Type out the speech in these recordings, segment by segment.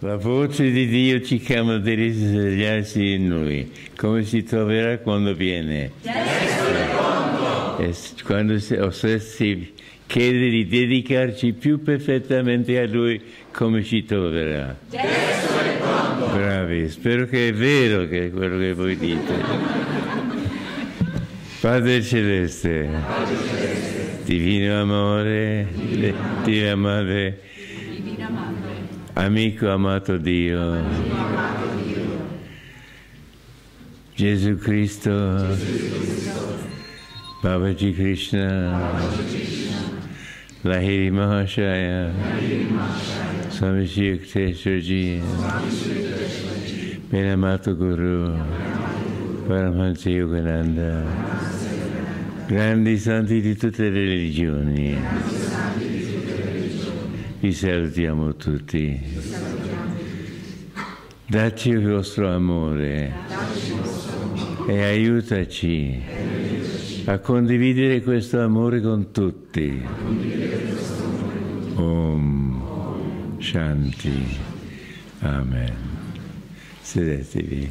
La voce di Dio ci chiama a risvegliarsi in Lui, come si troverà quando viene. quando si chiede di dedicarci più perfettamente a Lui, come ci troverà. Bravi, spero che è vero che è quello che voi dite. Padre Celeste, Padre Celeste. Divino amore, Divino. Divina Madre, Amico amato Dio, Gesù Cristo, Babaji Krishna, Lahiri Mahashaya, Swami Shri Yukteswarji, Benamato Guru, Paramahansa Yogananda, grandi santi di tutte le religioni vi salutiamo tutti. Dacci il vostro amore e aiutaci a condividere questo amore con tutti. Om Shanti. Amen. Sedetevi.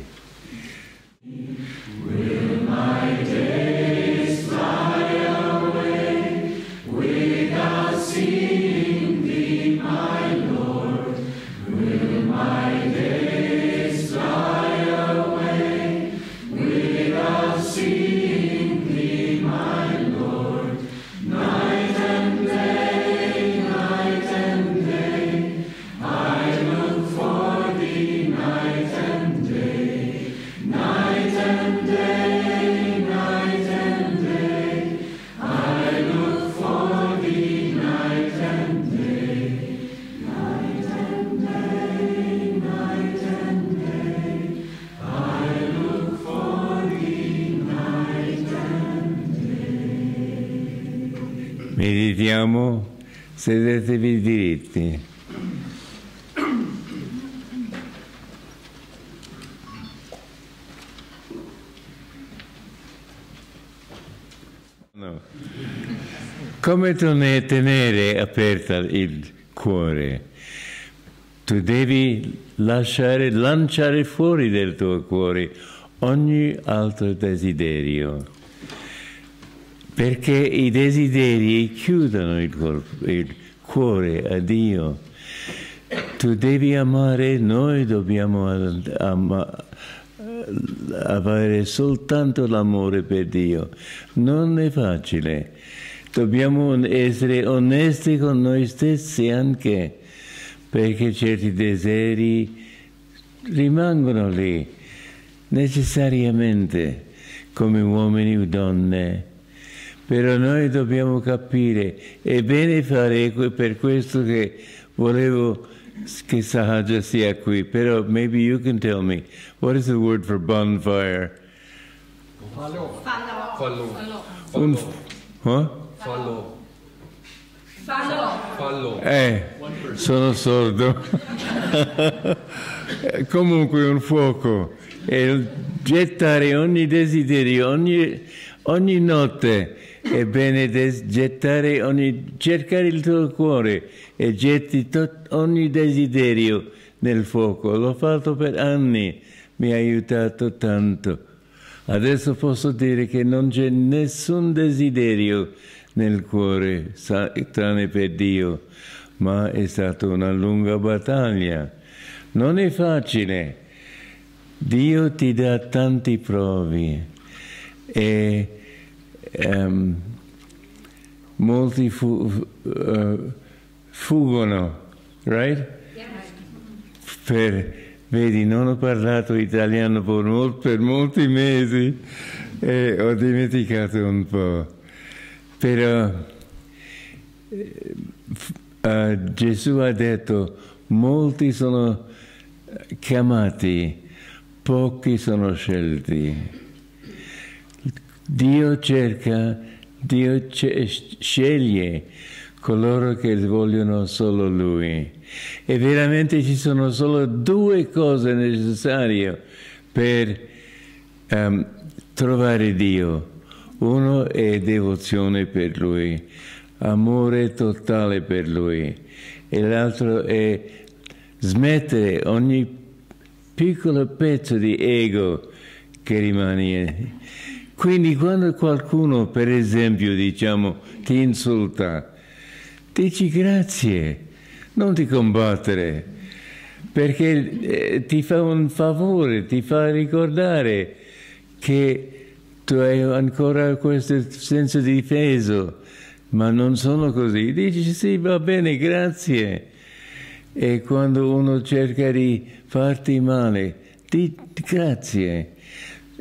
Ripetiamo, sedetevi diritti. No. Come tenere aperto il cuore? Tu devi lasciare, lanciare fuori dal tuo cuore ogni altro desiderio perché i desideri chiudono il, corpo, il cuore a Dio. Tu devi amare, noi dobbiamo amare avere soltanto l'amore per Dio. Non è facile. Dobbiamo essere onesti con noi stessi anche, perché certi desideri rimangono lì, necessariamente, come uomini o donne però noi dobbiamo capire, è bene fare per questo che volevo che Sahaja sia qui, però maybe you can tell me, what is the word for bonfire? Falò. Falò. Falò. Huh? Falò. Falò. Falò. Eh, sono sordo. Comunque un fuoco e gettare ogni desiderio, ogni, ogni notte Ebbene, des- gettare ogni, cercare il tuo cuore e getti tot, ogni desiderio nel fuoco. L'ho fatto per anni, mi ha aiutato tanto. Adesso posso dire che non c'è nessun desiderio nel cuore, tranne per Dio, ma è stata una lunga battaglia. Non è facile. Dio ti dà tanti provi e ehm, molti fu, uh, fuggono, right? Per, vedi, non ho parlato italiano per, molt, per molti mesi e ho dimenticato un po', però uh, Gesù ha detto molti sono chiamati, pochi sono scelti. Dio cerca, Dio ce- sceglie coloro che vogliono solo Lui. E veramente ci sono solo due cose necessarie per um, trovare Dio. Uno è devozione per Lui, amore totale per Lui. E l'altro è smettere ogni piccolo pezzo di ego che rimane quindi quando qualcuno, per esempio, diciamo, ti insulta, dici grazie, non ti combattere, perché eh, ti fa un favore, ti fa ricordare che tu hai ancora questo senso di difeso, ma non sono così. Dici sì, va bene, grazie. E quando uno cerca di farti male, di grazie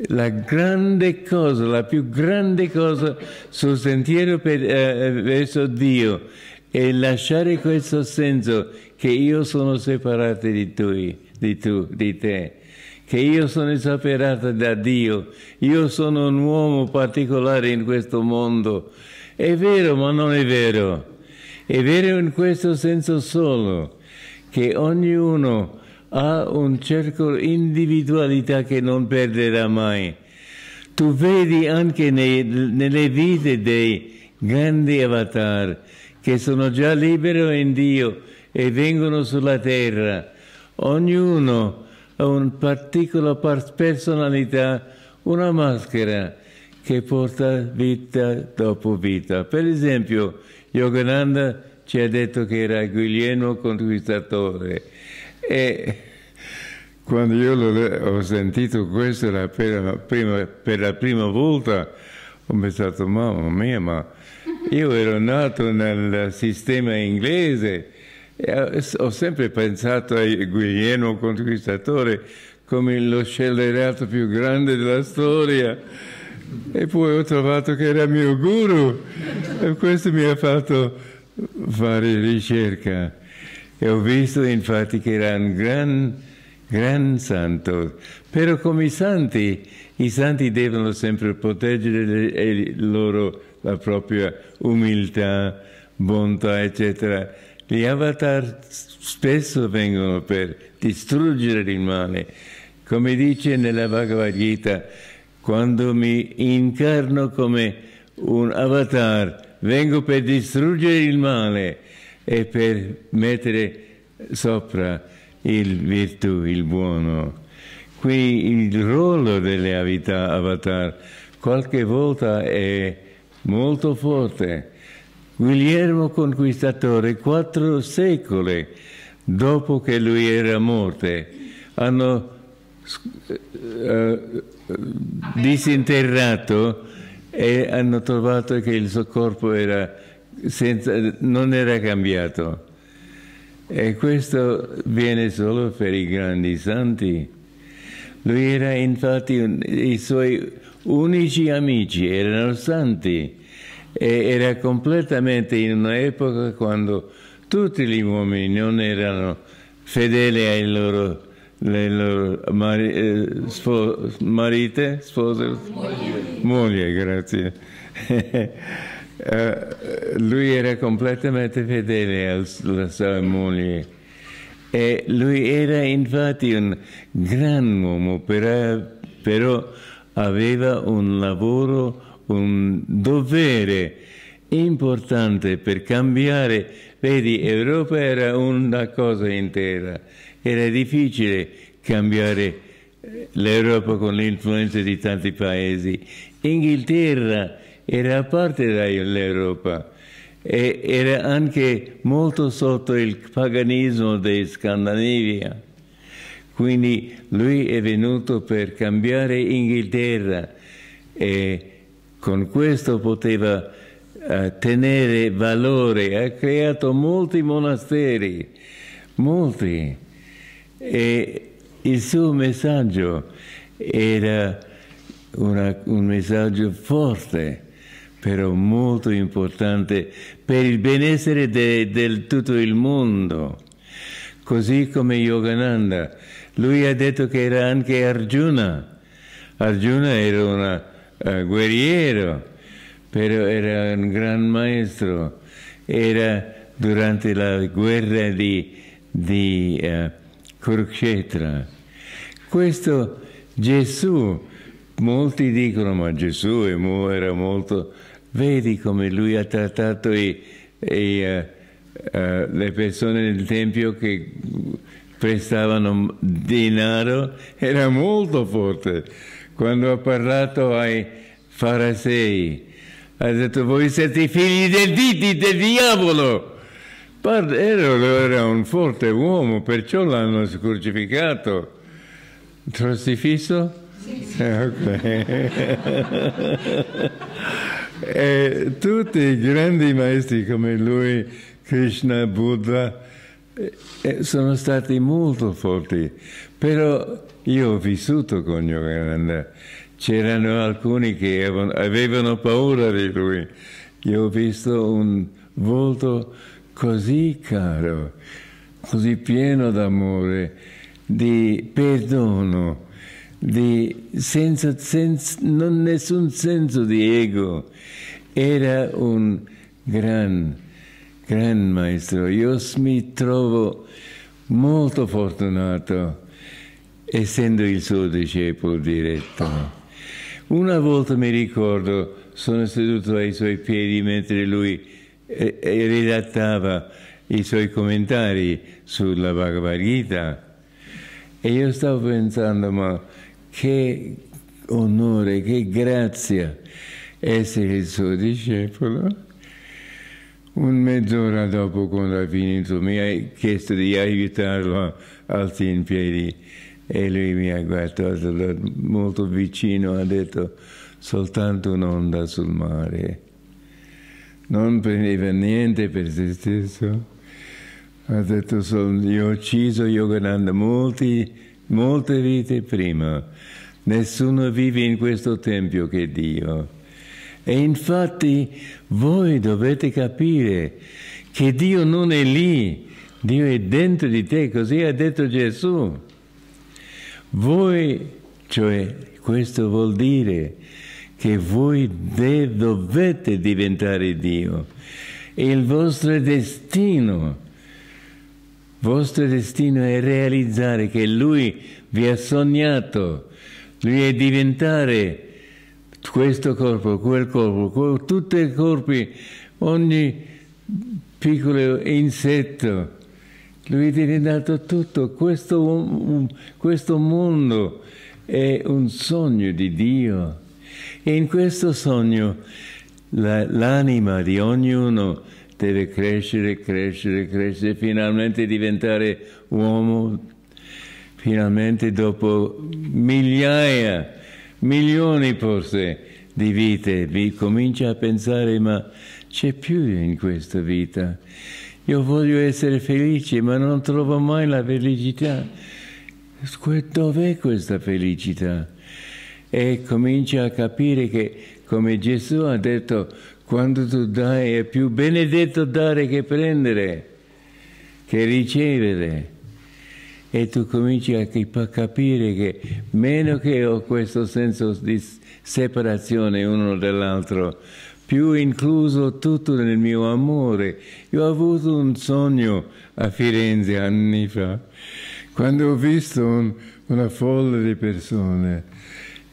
la grande cosa, la più grande cosa sul sentiero per, eh, verso Dio è lasciare questo senso che io sono separato di, tui, di, tu, di te, che io sono separato da Dio, io sono un uomo particolare in questo mondo. È vero, ma non è vero. È vero in questo senso solo, che ognuno ha un di individualità che non perderà mai. Tu vedi anche nei, nelle vite dei grandi avatar che sono già liberi in Dio e vengono sulla terra. Ognuno ha una piccola personalità, una maschera che porta vita dopo vita. Per esempio, Yogananda ci ha detto che era Guglielmo Conquistatore e quando io ho sentito questo la prima, per la prima volta, ho pensato, mamma mia, ma io ero nato nel sistema inglese e ho sempre pensato a Guglielmo Conquistatore come lo scellerato più grande della storia. E poi ho trovato che era mio guru e questo mi ha fatto fare ricerca e ho visto infatti che era un gran, gran santo. Però come i santi, i santi devono sempre proteggere le, loro, la propria umiltà, bontà, eccetera. Gli avatar spesso vengono per distruggere il male. Come dice nella Bhagavad Gita, quando mi incarno come un avatar, vengo per distruggere il male e per mettere sopra il virtù, il buono. Qui il ruolo delle avatar qualche volta è molto forte. Guillermo Conquistatore, quattro secoli dopo che lui era morto, hanno uh, disinterrato e hanno trovato che il suo corpo era senza, non era cambiato. E questo viene solo per i grandi santi. Lui era infatti un, i suoi unici amici, erano santi. E era completamente in un'epoca quando tutti gli uomini non erano fedeli ai loro, alle loro mari, eh, spo, marite, spose, moglie, moglie grazie. Eh, lui era completamente fedele alla sua moglie e lui era infatti un gran uomo, però, però aveva un lavoro, un dovere importante per cambiare. Vedi, Europa era una cosa intera, era difficile cambiare eh, l'Europa con l'influenza di tanti paesi. Inghilterra era a parte dall'Europa e era anche molto sotto il paganismo di Scandinavia. Quindi lui è venuto per cambiare Inghilterra e con questo poteva eh, tenere valore. Ha creato molti monasteri, molti. E il suo messaggio era una, un messaggio forte però molto importante per il benessere di tutto il mondo. Così come Yogananda, lui ha detto che era anche Arjuna. Arjuna era un uh, guerriero, però era un gran maestro. Era durante la guerra di, di uh, Kurukshetra. Questo Gesù, molti dicono, ma Gesù era molto Vedi come lui ha trattato i, i, uh, uh, le persone del Tempio che prestavano denaro, era molto forte. Quando ha parlato ai farisei, ha detto voi siete figli del, diti, del diavolo. Era, era un forte uomo, perciò l'hanno crucificato. Crocifisso? Sì. sì. Ok. E tutti i grandi maestri come lui, Krishna, Buddha, sono stati molto forti, però io ho vissuto con Yogananda. C'erano alcuni che avevano paura di lui. Io ho visto un volto così caro, così pieno d'amore, di perdono di senza, senza, non nessun senso di ego. Era un gran, gran maestro. Io mi trovo molto fortunato essendo il suo discepolo diretto. Una volta mi ricordo, sono seduto ai suoi piedi mentre lui eh, eh redattava i suoi commentari sulla Bhagavad Gita e io stavo pensando, ma che onore, che grazia essere il suo discepolo. Un mezz'ora dopo, quando ha finito, mi ha chiesto di aiutarlo a alzare in piedi e lui mi ha guardato da molto vicino, ha detto soltanto un'onda sul mare. Non prendeva niente per se stesso. Ha detto, io ho ucciso Yogananda, molti molte vite prima. Nessuno vive in questo tempio che Dio. E infatti voi dovete capire che Dio non è lì, Dio è dentro di te, così ha detto Gesù. Voi, cioè, questo vuol dire che voi dovete diventare Dio. il vostro destino vostro destino è realizzare che Lui vi ha sognato, Lui è diventare questo corpo, quel corpo, tutti i corpi, ogni piccolo insetto. Lui è diventato tutto, questo, questo, mondo è un sogno di Dio e in questo sogno l'anima di ognuno deve crescere, crescere, crescere, finalmente diventare uomo, finalmente dopo migliaia, milioni forse di vite, vi comincia a pensare ma c'è più in questa vita. Io voglio essere felice, ma non trovo mai la felicità. Dov'è questa felicità? E comincia a capire che, come Gesù ha detto, quando tu dai è più benedetto dare che prendere, che ricevere. E tu cominci a capire che meno che ho questo senso di separazione uno dall'altro, più incluso tutto nel mio amore. Io ho avuto un sogno a Firenze anni fa, quando ho visto un, una folla di persone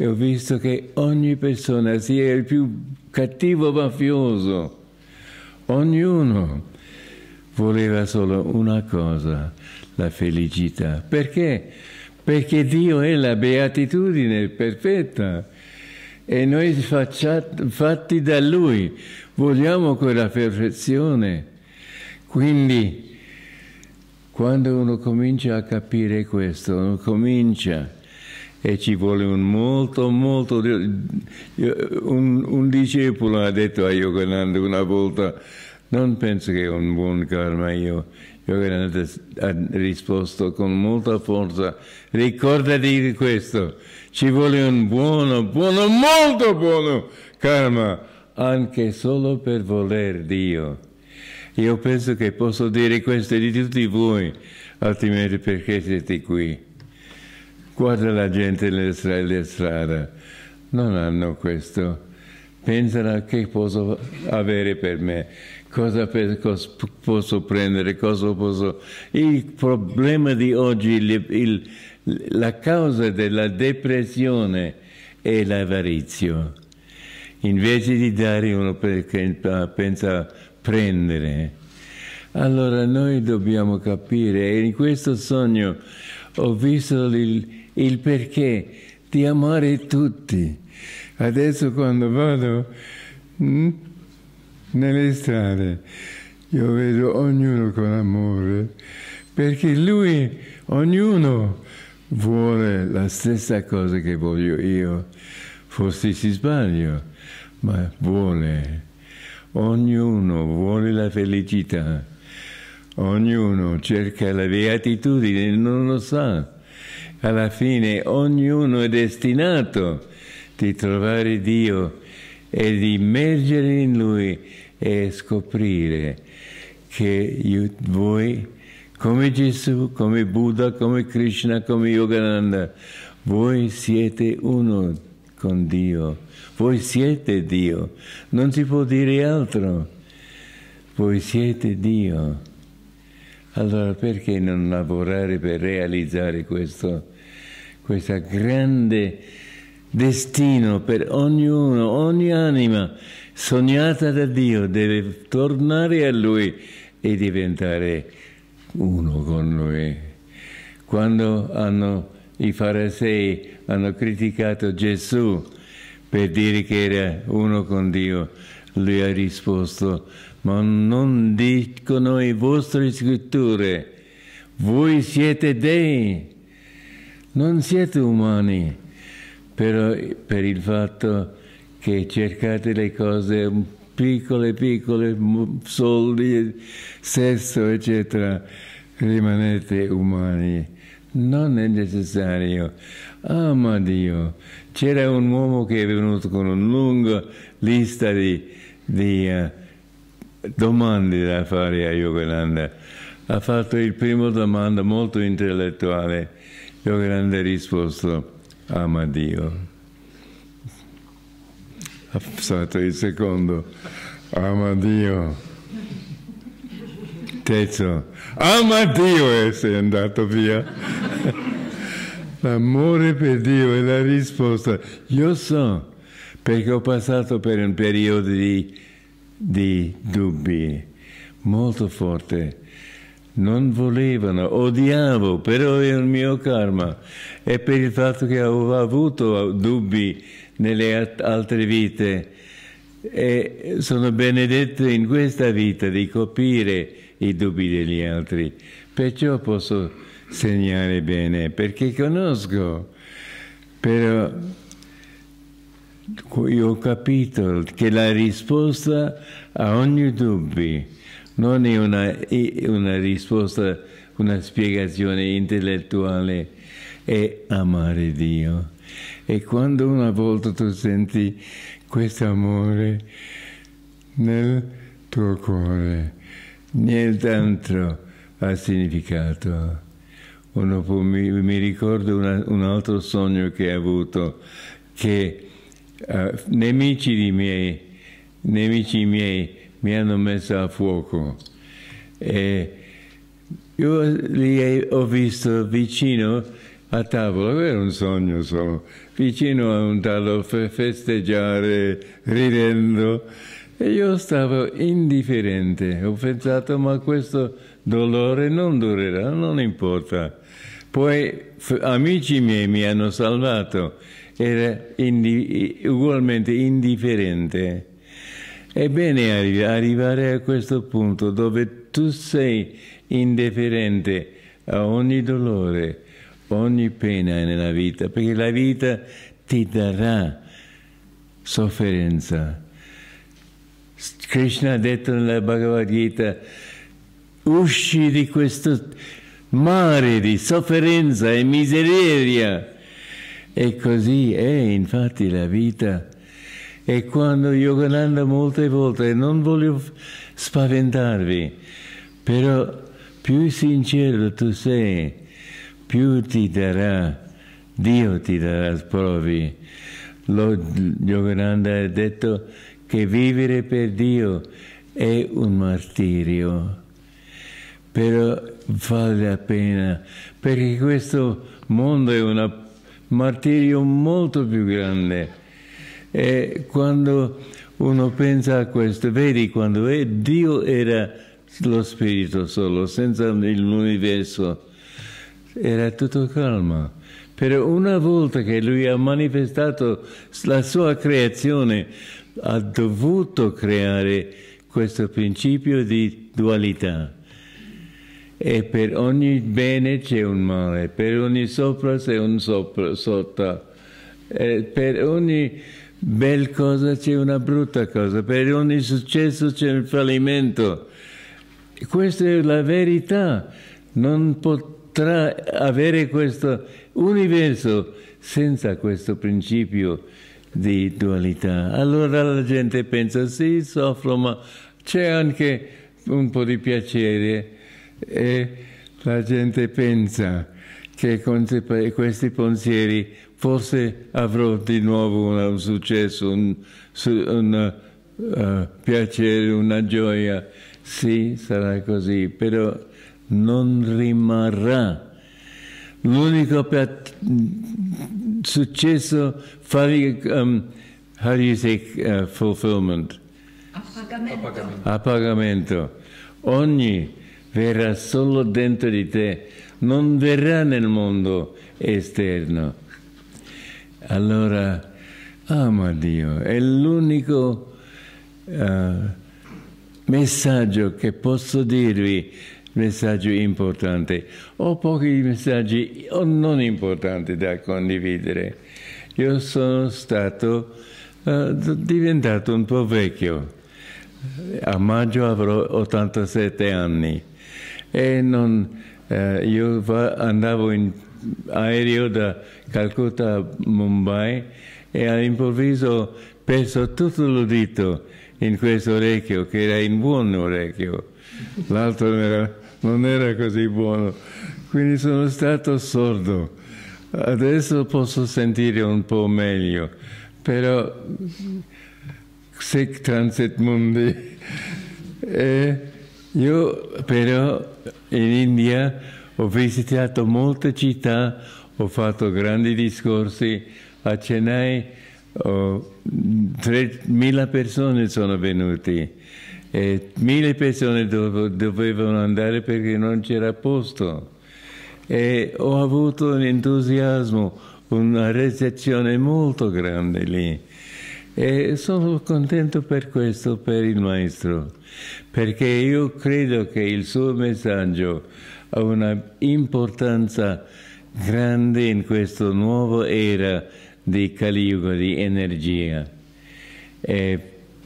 e ho visto che ogni persona, sia il più cattivo mafioso, ognuno voleva solo una cosa, la felicità. Perché? Perché Dio è la beatitudine perfetta e noi fatti da Lui vogliamo quella perfezione. Quindi quando uno comincia a capire questo, uno comincia a e ci vuole un molto, molto... Un, un discepolo ha detto a Yogananda una volta, non penso che è un buon karma io. Yogananda ha risposto con molta forza, ricordati di questo, ci vuole un buono, buono, molto buono karma, anche solo per voler Dio. Io penso che posso dire questo di tutti voi, altrimenti perché siete qui? Guarda la gente nelle strade, non hanno questo. Pensano che posso avere per me, cosa posso prendere, cosa posso... Il problema di oggi, il, la causa della depressione è l'avarizio. Invece di dare uno pensa a prendere. Allora noi dobbiamo capire, in questo sogno ho visto il, il perché di amare tutti. Adesso quando vado mm, nelle strade, io vedo ognuno con amore, perché lui, ognuno vuole la stessa cosa che voglio io. Forse si sbaglio, ma vuole. Ognuno vuole la felicità. Ognuno cerca la beatitudine, non lo sa alla fine ognuno è destinato di trovare Dio e di immergere in Lui e scoprire che voi, come Gesù, come Buddha, come Krishna, come Yogananda, voi siete uno con Dio, voi siete Dio, non si può dire altro, voi siete Dio. Allora perché non lavorare per realizzare questo? questo grande destino per ognuno, ogni anima sognata da Dio deve tornare a Lui e diventare uno con Lui. Quando hanno, i farisei hanno criticato Gesù per dire che era uno con Dio, lui ha risposto, ma non dicono i vostri scritture, voi siete dei non siete umani per, per il fatto che cercate le cose mm, piccole, piccole, mm, soldi, sesso, eccetera. Rimanete umani. Non è necessario. Ama Dio. C'era un uomo che è venuto con una lunga lista di, di uh, domande da fare a Yogananda. Ha fatto il primo domanda molto intellettuale io grande risposto, ama Dio. passato il secondo, ama Dio. Terzo, ama Dio e eh, sei andato via. L'amore per Dio è la risposta. Io so, perché ho passato per un periodo di, di dubbi molto forte non volevano, odiavo, però è il mio karma e per il fatto che avevo avuto dubbi nelle altre vite e sono benedetto in questa vita di coprire i dubbi degli altri, perciò posso segnare bene, perché conosco, però io ho capito che la risposta a ogni dubbio non è una, è una risposta, una spiegazione intellettuale, è amare Dio. E quando una volta tu senti questo amore nel tuo cuore, nient'altro ha significato. Uno, mi, mi, ricordo una, un altro sogno che ho avuto, che uh, nemici di miei, nemici miei mi hanno messo a fuoco. E io li ho visto vicino a tavola, era un sogno solo, vicino a un tavolo festeggiare, ridendo. E io stavo indifferente, ho pensato ma questo dolore non durerà, non importa. Poi amici miei mi hanno salvato, era indi ugualmente indifferente. Ebbene, arri- arrivare a questo punto dove tu sei indifferente a ogni dolore, ogni pena nella vita, perché la vita ti darà sofferenza. Krishna ha detto nella Bhagavad Gita, usci di questo mare di sofferenza e miseria. E così è infatti la vita e quando Yogananda molte volte, non voglio spaventarvi, però più sincero tu sei, più ti darà, Dio ti darà sprovi. Lo Yogananda ha detto che vivere per Dio è un martirio, però vale la pena, perché questo mondo è un martirio molto più grande. E quando uno pensa a questo, vedi quando è, eh, Dio era lo spirito solo, senza l'universo, era tutto calmo. Però una volta che lui ha manifestato la sua creazione, ha dovuto creare questo principio di dualità. E per ogni bene c'è un male, per ogni sopra c'è un sopra, sotto, e per ogni bel cosa c'è una brutta cosa, per ogni successo c'è un fallimento. Questa è la verità, non potrà avere questo universo senza questo principio di dualità. Allora la gente pensa sì, soffro, ma c'è anche un po' di piacere e la gente pensa che con questi pensieri forse avrò di nuovo un successo, un, un uh, piacere, una gioia. Sì, sarà così, però non rimarrà. L'unico successo fare um, how do you say uh, fulfillment? Appagamento. Appagamento. Ogni verrà solo dentro di te, non verrà nel mondo esterno. Allora ama Dio, è l'unico eh, messaggio che posso dirvi, messaggio importante. Ho pochi messaggi o non importanti da condividere. Io sono stato eh, diventato un po' vecchio. A maggio avrò 87 anni e non, eh, io andavo in aereo da Calcutta a Mumbai e all'improvviso perso tutto l'udito in questo orecchio, che era in buon orecchio, l'altro non era, non era così buono, quindi sono stato sordo. Adesso posso sentire un po' meglio, però sic transit mundi. E io però in India ho visitato molte città, ho fatto grandi discorsi a Chennai, oh, 3.000 persone sono venute e 1.000 persone dovevano andare perché non c'era posto. E ho avuto un entusiasmo, una recezione molto grande lì. E sono contento per questo, per il maestro, perché io credo che il suo messaggio ha una importanza grande in questa nuova era di Caliuga di energia. E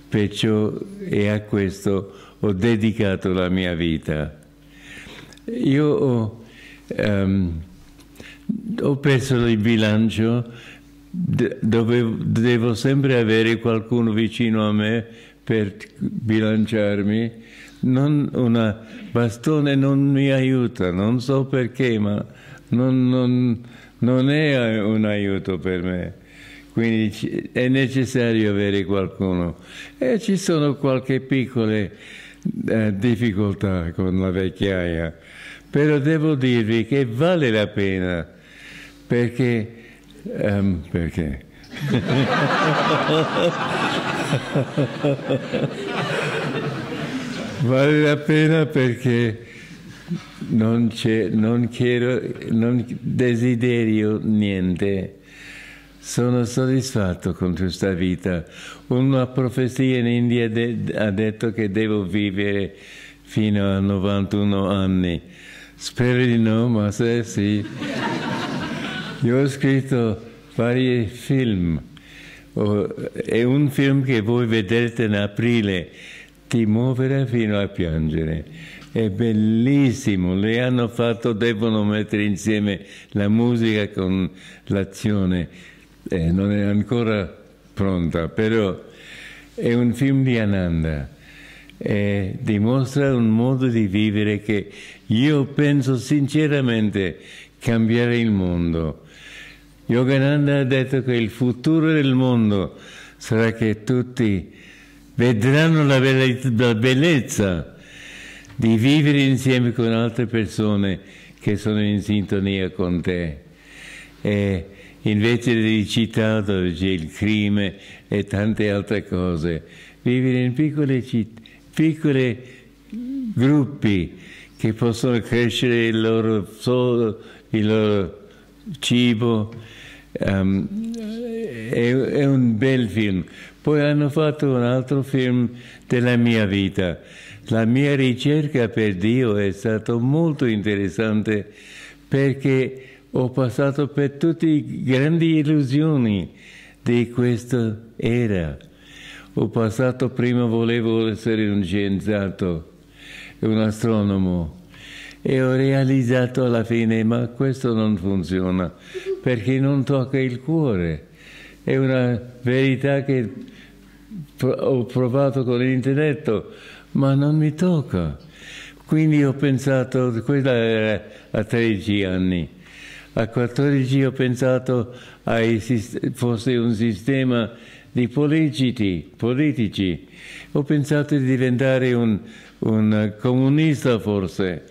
perciò e a questo ho dedicato la mia vita. Io ho, um, ho perso il bilancio dove devo sempre avere qualcuno vicino a me per bilanciarmi non una bastone non mi aiuta, non so perché, ma non, non, non è un aiuto per me. Quindi è necessario avere qualcuno. E ci sono qualche piccole eh, difficoltà con la vecchiaia, però devo dirvi che vale la pena perché... Um, perché? Vale la pena perché non, non, chiedo, non desiderio niente. Sono soddisfatto con questa vita. Una profezia in India de, ha detto che devo vivere fino a 91 anni. Spero di no, ma se sì. Io ho scritto vari film. Oh, è un film che voi vedrete in aprile ti muovere fino a piangere. È bellissimo, le hanno fatto, devono mettere insieme la musica con l'azione. Eh, non è ancora pronta, però è un film di Ananda. e dimostra un modo di vivere che io penso sinceramente cambiare il mondo. Yogananda ha detto che il futuro del mondo sarà che tutti vedranno la bellezza, la bellezza di vivere insieme con altre persone che sono in sintonia con te. E invece di città dove c'è il crimine e tante altre cose, vivere in piccole, citt- piccole gruppi che possono crescere il loro, solo, il loro cibo. Um, è, è un bel film. Poi hanno fatto un altro film della mia vita. La mia ricerca per Dio è stata molto interessante perché ho passato per tutte le grandi illusioni di questa era. Ho passato prima volevo essere un scienziato, un astronomo e ho realizzato alla fine ma questo non funziona perché non tocca il cuore. È una verità che ho provato con l'intelletto, ma non mi tocca. Quindi ho pensato, quella era a 13 anni, a 14 ho pensato ai, fosse un sistema di politici, politici. Ho pensato di diventare un, un comunista forse.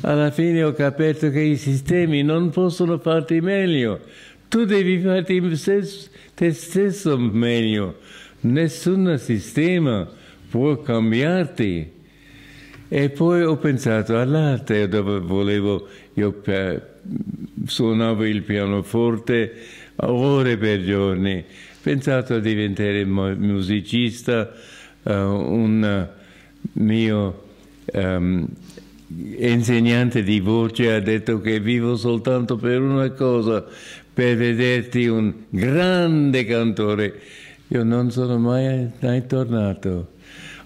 Alla fine ho capito che i sistemi non possono farti meglio, tu devi farti te stesso meglio nessun sistema può cambiarti. E poi ho pensato all'arte dove volevo, io suonavo il pianoforte ore per giorni, ho pensato a diventare musicista, uh, un mio um, insegnante di voce ha detto che vivo soltanto per una cosa, per vederti un grande cantore io non sono mai, mai tornato.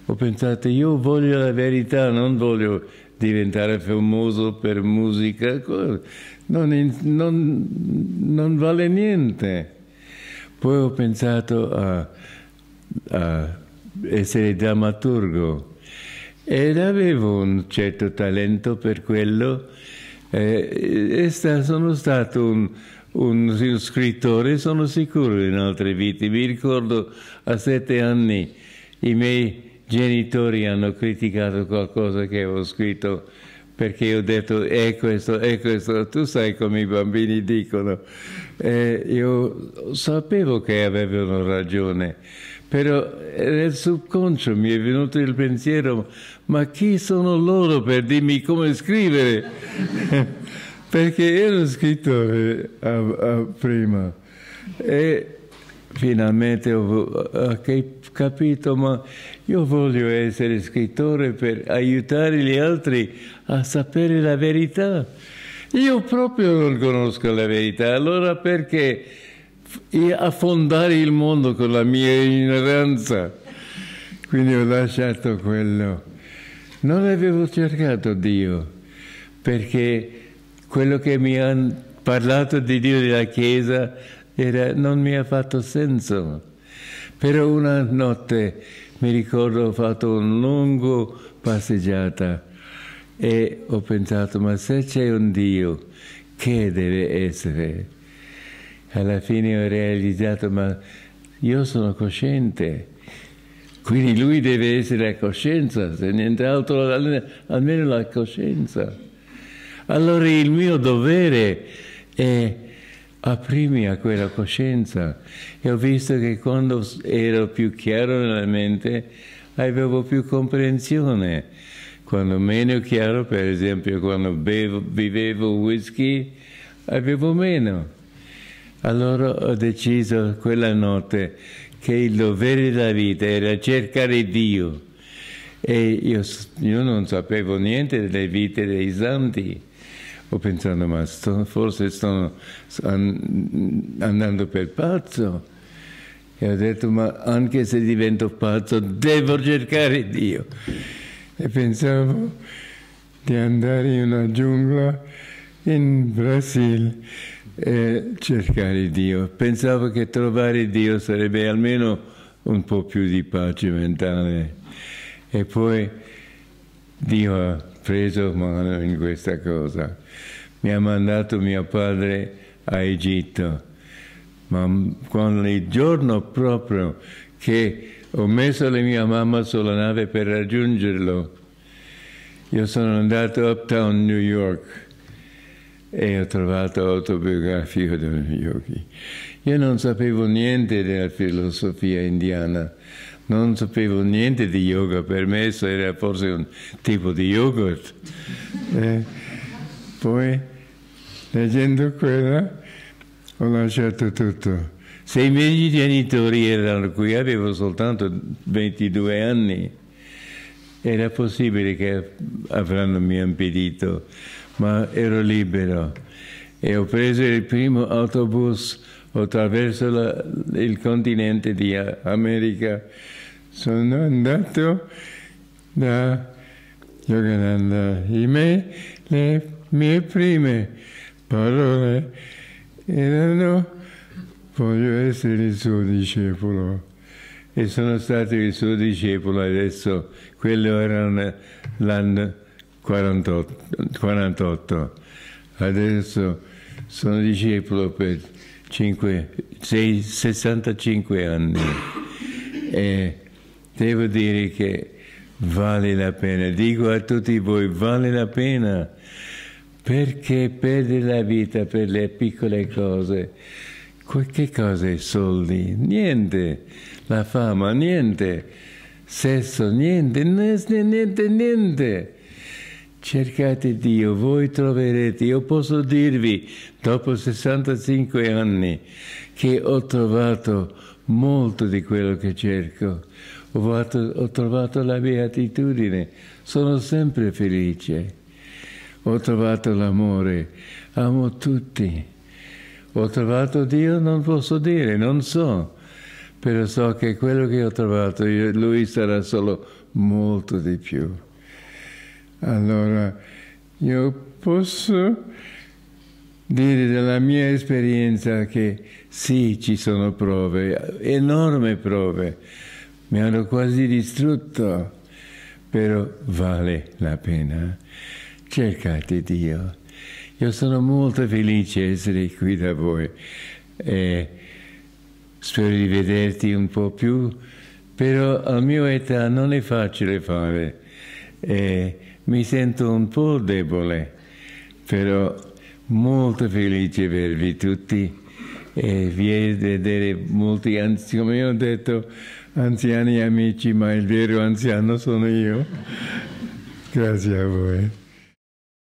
Ho pensato, io voglio la verità, non voglio diventare famoso per musica, non, non, non vale niente. Poi ho pensato a, a essere drammaturgo ed avevo un certo talento per quello. Eh, sono stato un, un scrittore, sono sicuro in altre vite. Mi ricordo a sette anni i miei genitori hanno criticato qualcosa che avevo scritto perché ho detto è questo, è questo, tu sai come i bambini dicono. Eh, io sapevo che avevano ragione, però eh, nel subconscio mi è venuto il pensiero, ma chi sono loro per dirmi come scrivere? perché ero scrittore a, eh, a eh, prima e finalmente ho capito, ma io voglio essere scrittore per aiutare gli altri a sapere la verità. Io proprio non conosco la verità, allora perché affondare il mondo con la mia ignoranza? Quindi ho lasciato quello. Non avevo cercato Dio perché quello che mi hanno parlato di Dio della Chiesa era, non mi ha fatto senso. Però una notte mi ricordo ho fatto un lungo passeggiata e ho pensato, ma se c'è un Dio, che deve essere? Alla fine ho realizzato, ma io sono cosciente, quindi lui deve essere la coscienza, se nient'altro, almeno la coscienza. Allora il mio dovere è aprirmi a quella coscienza e ho visto che quando ero più chiaro nella mente avevo più comprensione. Quando meno chiaro, per esempio quando bevo, bevevo whisky, avevo meno. Allora ho deciso quella notte che il dovere della vita era cercare Dio. E io, io non sapevo niente delle vite dei santi ho pensato, ma sto, forse stanno andando per pazzo. E ho detto, ma anche se divento pazzo, devo cercare Dio. E pensavo di andare in una giungla in Brasile e cercare Dio. Pensavo che trovare Dio sarebbe almeno un po' più di pace mentale. E poi Dio ha preso mano in questa cosa. Mi ha mandato mio padre a Egitto, ma con il giorno proprio che ho messo la mia mamma sulla nave per raggiungerlo, io sono andato uptown New York e ho trovato l'autobiografia di Yogi. Io non sapevo niente della filosofia indiana, non sapevo niente di yoga, per me era forse un tipo di yogurt. E eh, poi, leggendo quella, ho lasciato tutto. Se i miei genitori erano qui, avevo soltanto 22 anni, era possibile che avranno mi impedito, ma ero libero. E ho preso il primo autobus, ho attraversato il continente di America, sono andato da Yogananda. Me, le mie prime parole erano voglio essere il suo discepolo e sono stato il suo discepolo adesso, quello era l'anno 48, 48, adesso sono discepolo per 5, 6, 65 anni. E devo dire che vale la pena, dico a tutti voi, vale la pena, perché perdere la vita per le piccole cose, qualche cosa i soldi? Niente, la fama, niente, sesso, niente, niente, niente, niente. Cercate Dio, voi troverete, io posso dirvi, dopo 65 anni, che ho trovato molto di quello che cerco ho, fatto, ho trovato la beatitudine, sono sempre felice, ho trovato l'amore, amo tutti, ho trovato Dio, non posso dire, non so, però so che quello che ho trovato lui sarà solo molto di più. Allora, io posso dire dalla mia esperienza che sì, ci sono prove, enorme prove, mi hanno quasi distrutto, però vale la pena. Cercate Dio. Io sono molto felice di essere qui da voi e spero di vederti un po' più, però a mia età non è facile fare e mi sento un po' debole, però molto felice di vedervi tutti e vi vedere molti, anzi come ho detto, anziani e amici, ma il vero anziano sono io. Grazie a voi.